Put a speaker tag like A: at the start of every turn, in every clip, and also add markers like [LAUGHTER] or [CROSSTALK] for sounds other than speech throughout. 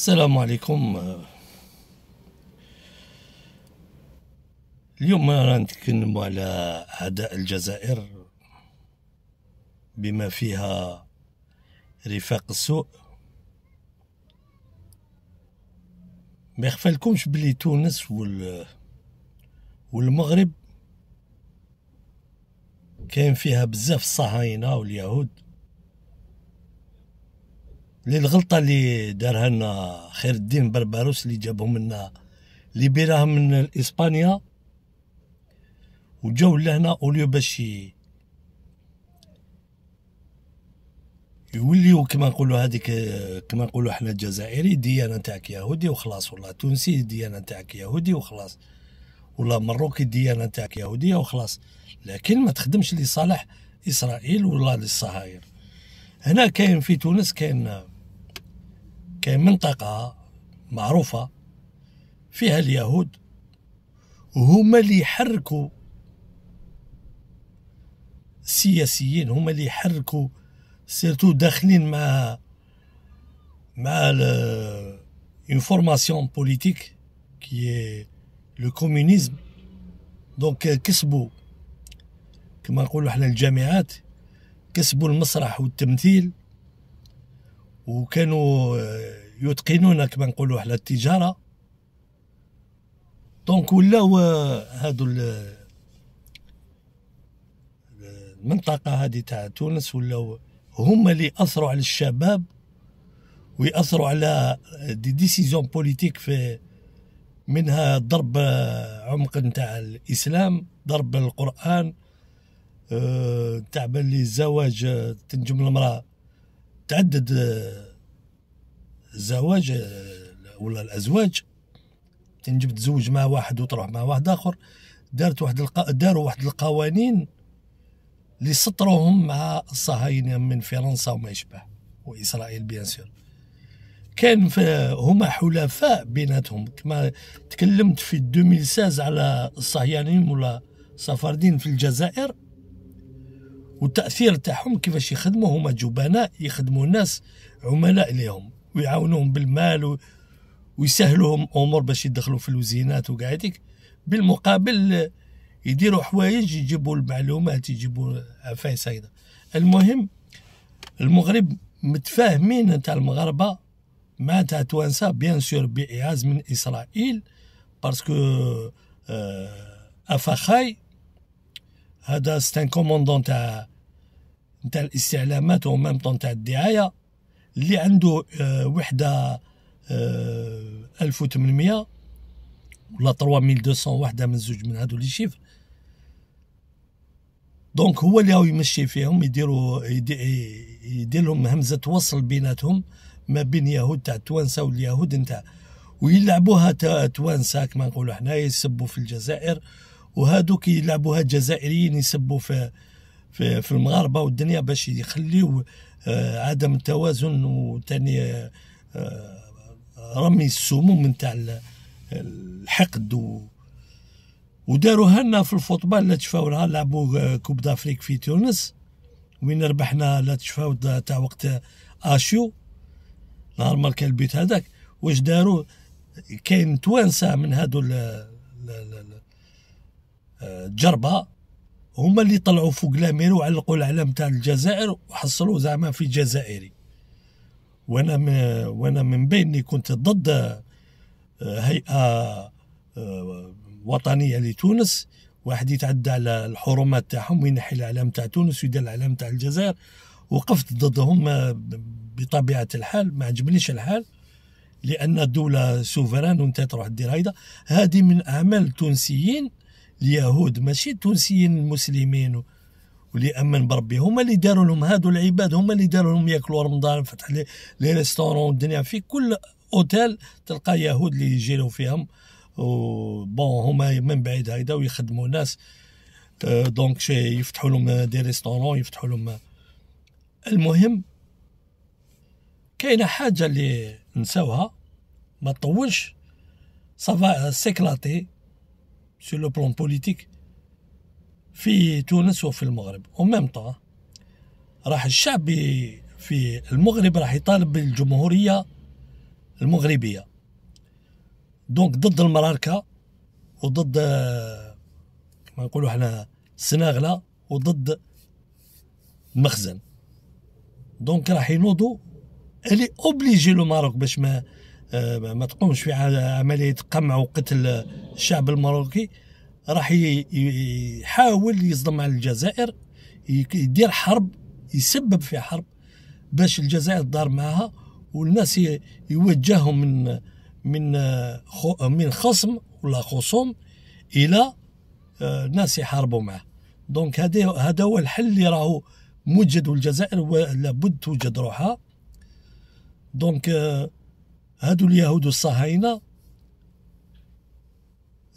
A: السلام عليكم اليوم نتكلم على اعداء الجزائر بما فيها رفاق السوء ما يخفالكمش بلي تونس وال والمغرب كاين فيها بزاف الصهاينه واليهود للغلطه اللي دارها لنا خير الدين بربروس اللي جابهم لنا اللي بيراهم من اسبانيا وجاو لهنا اوليو باش يوليو كما نقولوا هذيك كما نقولوا حنا الجزائري ديانه تاعك يهودي وخلاص ولا تونسي ديانه تاعك يهودي وخلاص ولا مروكي الديانه تاعك يهوديه وخلاص لكن ما تخدمش لصالح اسرائيل ولا للصهاير هنا كاين في تونس كاين كاين منطقة معروفة فيها اليهود وهما اللي يحركوا السياسيين هما اللي يحركوا سيرتو داخلين مع مع اون فورماسيون بوليتيك كي لو كومونيزم دونك كسبوا كما نقولوا احنا الجامعات كسبوا المسرح والتمثيل وكانوا يتقنون كما نقولوا على التجاره دونك ولاو هادو المنطقه هذه تاع تونس ولاو هما اللي اثروا على الشباب ويأثروا على دي ديسيزيون بوليتيك في منها ضرب عمق نتاع الاسلام ضرب القران آه، تاع باللي الزواج تنجم المراه تعدد آه، الزواج آه، ولا الازواج تنجم تزوج مع واحد وتروح مع واحد اخر دارت واحد الق... داروا واحد القوانين اللي سطروهم مع الصهاينه من فرنسا وما يشبه واسرائيل بيان سور كان هما حلفاء بيناتهم كما تكلمت في 2016 على الصهيونيين ولا صفاردين في الجزائر والتاثير تاعهم كيفاش يخدموا هما جبناء يخدموا الناس عملاء ليهم ويعاونوهم بالمال ويسهلوهم امور باش يدخلوا في الوزينات وقاعدك بالمقابل يديروا حوايج يجيبوا المعلومات يجيبوا عفايس هكذا المهم المغرب متفاهمين تاع المغاربه مع تاع توانسه بيان سور بإعاز من اسرائيل باسكو آه، افاخاي هذا ستان كوموندون تاع نتاع الاستعلامات او ميم طون تاع الدعايه اللي عنده آه، وحده 1800 آه، ولا 3200 وحده من زوج من هادو لي شيف دونك هو اللي هو يمشي فيهم يديروا يدير لهم همزه وصل بيناتهم ما بين يهود تاع التوانسه واليهود نتاع ويلعبوها توانسه كما نقولوا حنا يسبوا في الجزائر وهادوك يلعبوها الجزائريين يسبوا في في, في المغاربه والدنيا باش يخليو آه، عدم التوازن وثاني آه، آه، رمي السموم نتاع الحقد و وداروا هنا في الفوتبال لا تشفاولها لعبوا كوب دافريك في تونس وين ربحنا لا تشفاو تاع وقت اشيو نهار ماركا البيت هذاك واش داروا كاين توانسه من هادو الجربه هما اللي طلعوا فوق الامير وعلقوا العلم تاع الجزائر وحصلوا زعما في جزائري وانا من وانا من بيني كنت ضد آه، هيئه آه، وطنيه لتونس واحد يتعدى على الحرمات تاعهم وينحي الاعلام تاع تونس ويدير الاعلام تاع الجزائر وقفت ضدهم آه، بطبيعه الحال ما عجبنيش الحال لان الدوله سوفران وانت تروح دير هيدا هذه من اعمال التونسيين اليهود ماشي التونسيين المسلمين واللي امن بربي هما اللي داروا لهم هادو العباد هما اللي داروا لهم ياكلوا رمضان فتح لي لي ريستورون الدنيا في كل اوتيل تلقى يهود اللي يجيروا فيهم بون هما من بعيد هيدا ويخدموا ناس دونك آه، يفتحوا لهم دي ريستورون يفتحوا لهم المهم كاينه حاجه اللي نساوها ما تطولش صافا سيكلاتي سو لو بلون بوليتيك في تونس وفي المغرب وميم طون راح الشعب في المغرب راح يطالب بالجمهورية المغربية دونك ضد المراركة وضد كما نقولوا حنا السناغلة وضد المخزن دونك راح ينوضوا اللي اوبليجي لو ماروك باش ما آه، ما تقومش في عمليه قمع وقتل الشعب الماروكي راح يحاول يصدم على الجزائر يدير حرب يسبب في حرب باش الجزائر تدار معها والناس يوجههم من من آه، من خصم ولا خصوم الى آه، ناس يحاربوا معه دونك هذا هذا هو الحل اللي راهو موجد والجزائر لابد توجد روحها دونك هادو اليهود الصهاينة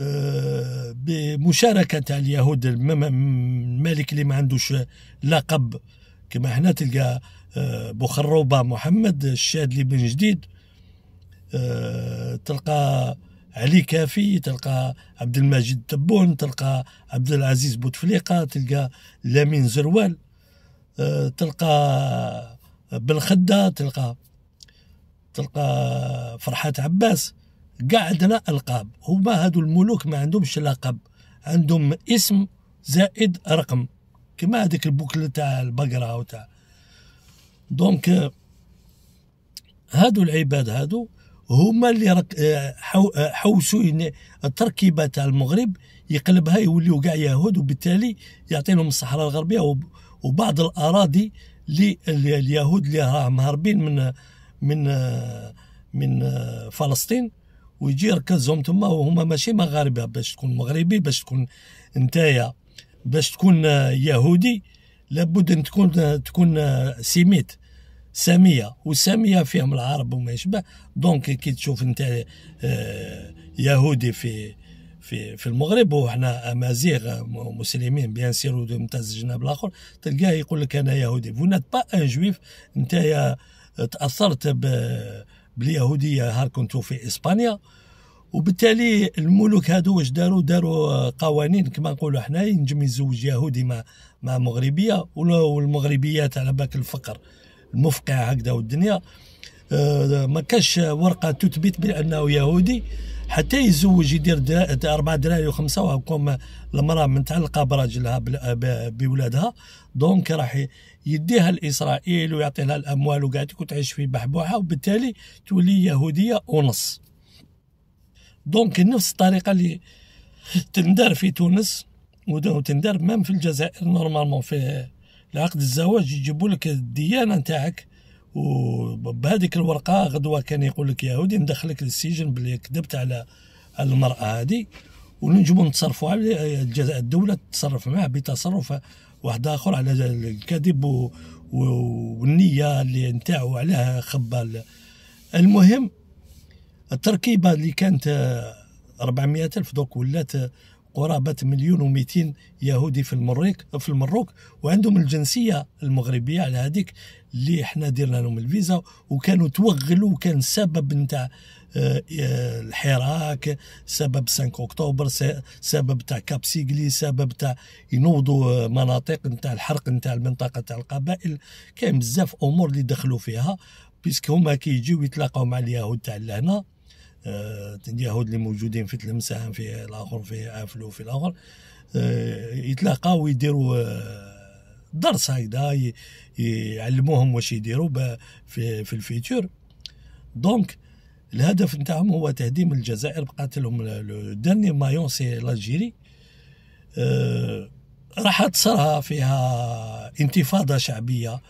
A: آه، بمشاركة تاع اليهود الملك اللي ما عندوش لقب كما حنا تلقى آه، بوخروبة محمد الشاذلي بن جديد آه، تلقى علي كافي تلقى عبد المجيد تبون تلقى عبد العزيز بوتفليقة تلقى لامين زروال تلقى بالخدة تلقى تلقى فرحات عباس كاع عندنا القاب هما هادو الملوك ما عندهمش لقب عندهم اسم زائد رقم كما هذاك البوكل تاع البقره وتاع دونك هادو العباد هادو هما اللي حوسوا التركيبه تاع المغرب يقلبها يوليو كاع يهود وبالتالي يعطيهم الصحراء الغربيه وبعض الاراضي لليهود اللي راهم هاربين من من آه، من آه، فلسطين ويجي يركزهم تما وهما ماشي مغاربه باش تكون مغربي باش تكون نتايا باش تكون آه، يهودي لابد ان تكون تكون سيميت ساميه والساميه فيهم العرب وما يشبه دونك كي تشوف انت يهودي في في في المغرب وحنا امازيغ مسلمين بيان سير وممتاز الجناب الاخر تلقاه يقول لك انا يهودي فو نات با ان جويف انت يا تاثرت باليهوديه هار كنت في اسبانيا وبالتالي الملوك هادو واش داروا داروا قوانين كما نقولوا حنا ينجم يزوج يهودي مع مع مغربيه والمغربيات على باك الفقر المفقع هكذا والدنيا أه، ما كاش ورقه تثبت بانه يهودي حتى يزوج يدير اربع دراري وخمسه وهاكم المراه متعلقه براجلها بولادها دونك راح يديها لاسرائيل ويعطي لها الاموال وقاعد تعيش في بحبوحه وبالتالي تولي يهوديه ونص دونك نفس الطريقه اللي [LAUGHS] تندار في تونس وتندار مام في الجزائر نورمالمون في العقد الزواج يجيبوا لك الديانه نتاعك وبهذيك الورقه غدوه كان يقول لك يهودي ندخلك للسجن بلي كذبت على المراه هذه ونجمو نتصرفوا عليه الدوله تتصرف معه بتصرف واحد اخر على الكذب والنيه اللي نتاعو عليها خبال المهم التركيبه اللي كانت 400 الف دوك ولات قرابة مليون ومئتين يهودي في المريك في المروك وعندهم الجنسية المغربية على هذيك اللي احنا درنا لهم الفيزا وكانوا توغلوا وكان سبب نتاع آه، آه، الحراك سبب 5 اكتوبر سبب تاع كاب سيغلي سبب تاع ينوضوا آه، مناطق نتاع الحرق نتاع المنطقه تاع القبائل كاين بزاف امور اللي دخلوا فيها بيسك هما كيجيو يتلاقاو مع اليهود تاع لهنا اليهود اللي موجودين في تلمسان في الاخر في عافلو في الاخر آه، يتلاقاو ويديروا آه، درس هكذا يعلموهم واش يديروا في, في الفيتور دونك الهدف نتاعهم هو تهديم الجزائر بقاتلهم لو ديرني مايون سي لالجيري آه، راح تصرها فيها انتفاضه شعبيه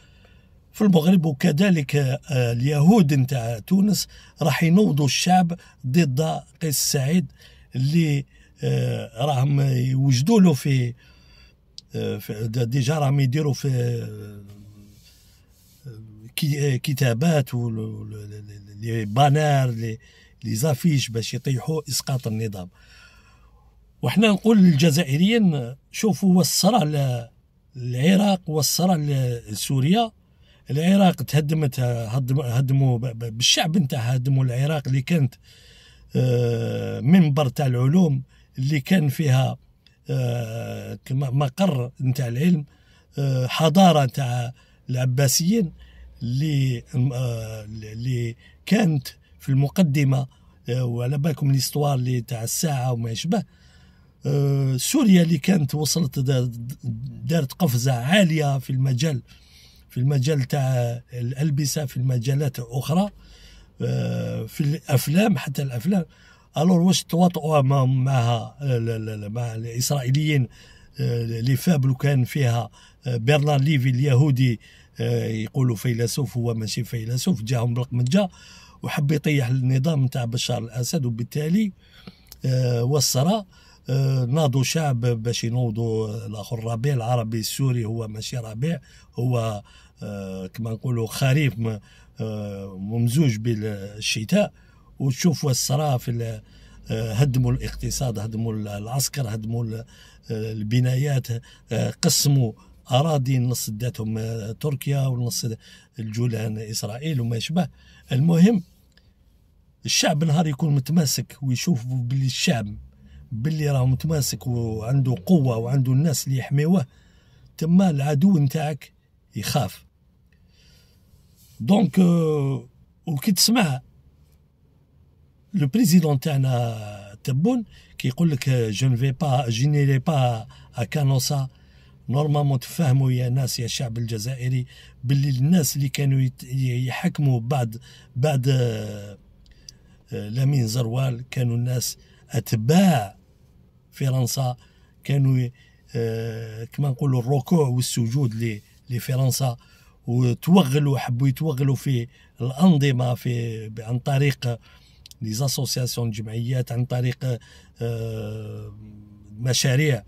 A: في المغرب وكذلك آه، اليهود نتاع تونس راح ينوضوا الشعب ضد قيس سعيد اللي آه، راهم يوجدوا له آه، في ديجا راهم يديروا في كتابات لي بانار لي زافيش باش يطيحوا اسقاط النظام وحنا نقول للجزائريين شوفوا وصرى العراق وصرى لسوريا العراق تهدمت هدموا بالشعب نتاعها هدموا العراق اللي كانت آه، منبر تاع العلوم اللي كان فيها آه، مقر نتاع العلم آه، حضاره نتاع العباسيين اللي اللي كانت في المقدمه وعلى بالكم الاستوار اللي تاع الساعه وما يشبه سوريا اللي كانت وصلت دارت قفزه عاليه في المجال في المجال تاع الالبسه في المجالات الاخرى آه، في الافلام حتى الافلام الور واش تواطؤوا معها مع الاسرائيليين آه، لي فابلو كان فيها برنار آه، ليفي اليهودي يقولوا فيلسوف هو ماشي فيلسوف جاهم بالقمجه وحب يطيح النظام تاع بشار الاسد وبالتالي وصر ناضوا شعب باش ينوضوا الاخر ربيع العربي السوري هو ماشي ربيع هو آه، كما نقولوا خريف آه، ممزوج بالشتاء وتشوف واش في آه، هدموا الاقتصاد هدموا العسكر هدموا البنايات قسموا اراضي نص داتهم تركيا ونص الجولان اسرائيل وما يشبه المهم الشعب نهار يكون متماسك ويشوف باللي الشعب باللي راه متماسك وعنده قوه وعنده الناس اللي يحميوه تما العدو نتاعك يخاف دونك وكي تسمع لو بريزيدون تاعنا تبون كيقول لك جو نفي با جينيري با كانوسا نورمالمون تفهموا يا ناس يا الشعب الجزائري باللي الناس اللي كانوا يحكموا بعد بعد لامين زروال كانوا الناس اتباع فرنسا كانوا كما نقولوا الركوع والسجود لفرنسا وتوغلوا حبوا يتوغلوا في الانظمه في عن طريق ليزاسوسياسيون الجمعيات عن طريق آه، مشاريع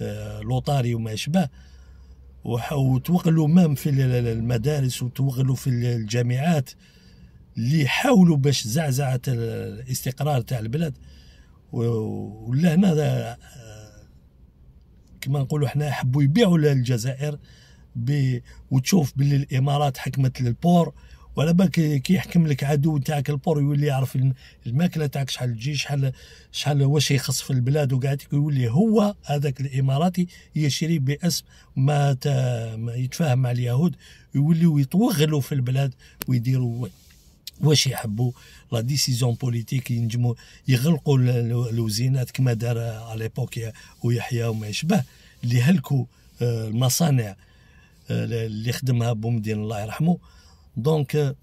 A: آه، لوطاري وما يشبه وتوغلوا مام في المدارس وتوغلوا في الجامعات اللي حاولوا باش زعزعة الاستقرار تاع البلاد ولا هنا آه، كما نقولوا حنا حبوا يبيعوا للجزائر ب... وتشوف باللي الامارات حكمت للبور وعلى بالك كي يحكم لك عدو تاعك البور يولي يعرف الماكله تاعك شحال تجي شحال شحال واش يخص في البلاد وقاعد يولي هو هذاك الاماراتي يشري باسم ما, ت... ما يتفاهم مع اليهود يوليو يتوغلوا في البلاد ويديروا واش يحبوا لا ديسيزيون بوليتيك ينجموا يغلقوا الوزينات كما دار على ليبوك ويحيى وما يشبه اللي هلكوا آه، المصانع اللي خدمها بومدين الله يرحمه دونك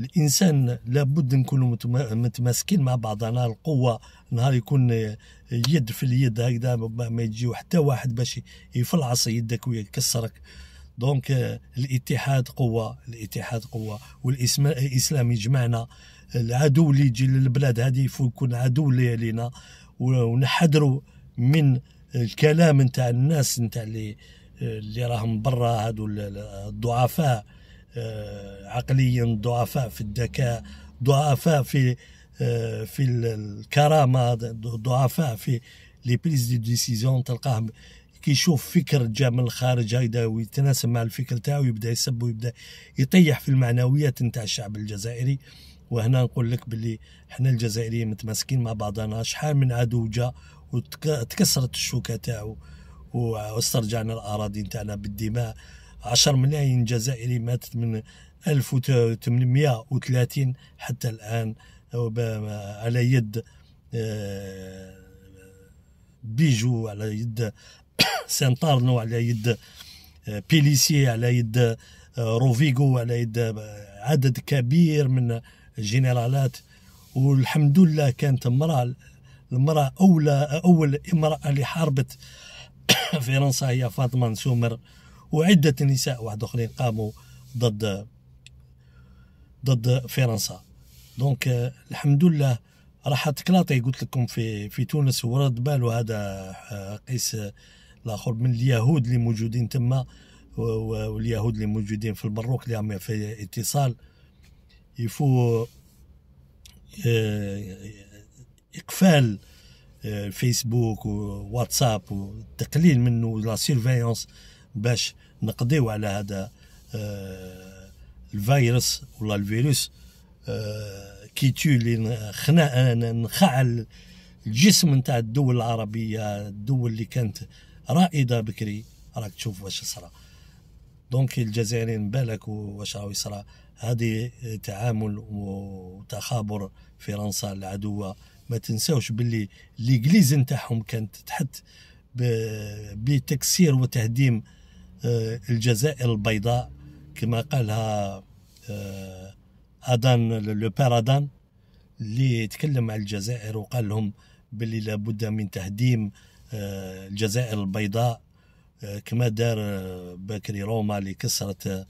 A: الانسان لابد نكونوا متماسكين مع بعضنا القوه نهار يكون يد في اليد هكذا ما يجي حتى واحد باش يفلعص يدك ويكسرك دونك الاتحاد قوه الاتحاد قوه والاسلام يجمعنا العدو اللي يجي للبلاد هذه يكون عدو لينا ونحذروا من الكلام نتاع الناس نتاع اللي اللي راهم برا هادو الضعفاء آه، عقليا ضعفاء في الذكاء ضعفاء في آه، في الكرامه ضعفاء في لي بريز دي ديسيزيون تلقاهم كيشوف فكر جا من الخارج هيدا ويتناسب مع الفكر تاعو يبدا يسب ويبدا يطيح في المعنويات نتاع الشعب الجزائري وهنا نقول لك باللي حنا الجزائريين متماسكين مع بعضنا شحال من عدو جا وتكسرت الشوكه تاعو واسترجعنا الاراضي نتاعنا بالدماء 10 ملايين جزائري ماتت من 1830 حتى الان آه، على يد آه، بيجو على يد [COUGHS] سانتارنو على يد آه، بيليسي على يد روفيغو على يد عدد كبير من الجنرالات والحمد لله كانت امراه المراه اولى اول امراه اللي حاربت [COUGHS] فرنسا هي فاطمة سومر وعدة نساء واحد أخرين قاموا ضد ضد فرنسا دونك آه، الحمد لله راح تكلاطي قلت لكم في في تونس ورد بالو هذا آه، قيس آه، الاخر من اليهود اللي موجودين تما واليهود اللي موجودين في البروك اللي عم في اتصال يفو اقفال فيسبوك وواتساب والتقليل منه لا سيرفيونس باش نقضيو على هذا آه، الفيروس ولا الفيروس كي تو اللي نخعل الجسم نتاع الدول العربيه الدول اللي كانت رائده بكري راك تشوف واش صرا دونك الجزائريين بالك واش راهو يصرى هذه تعامل وتخابر فرنسا العدوه ما تنساوش باللي ليغليز نتاعهم كانت تحت بتكسير وتهديم آه، الجزائر البيضاء كما قالها آه، ادان لو بير ادان اللي تكلم على الجزائر وقال لهم باللي لابد من تهديم آه، الجزائر البيضاء كما دار بكري روما اللي كسرت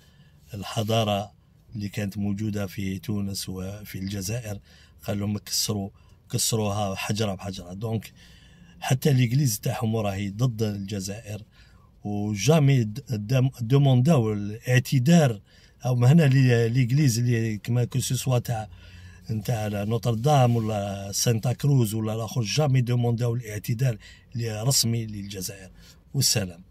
A: الحضاره اللي كانت موجوده في تونس وفي الجزائر قال لهم كسروا كسروها حجره بحجره دونك حتى ليغليز تاعهم راهي ضد الجزائر وجامي دومونداو الاعتذار او هنا ليغليز اللي كما كو سوسوا تاع نتاع نوتردام ولا سانتا كروز ولا الاخر جامي دومونداو الاعتذار رسمي للجزائر والسلام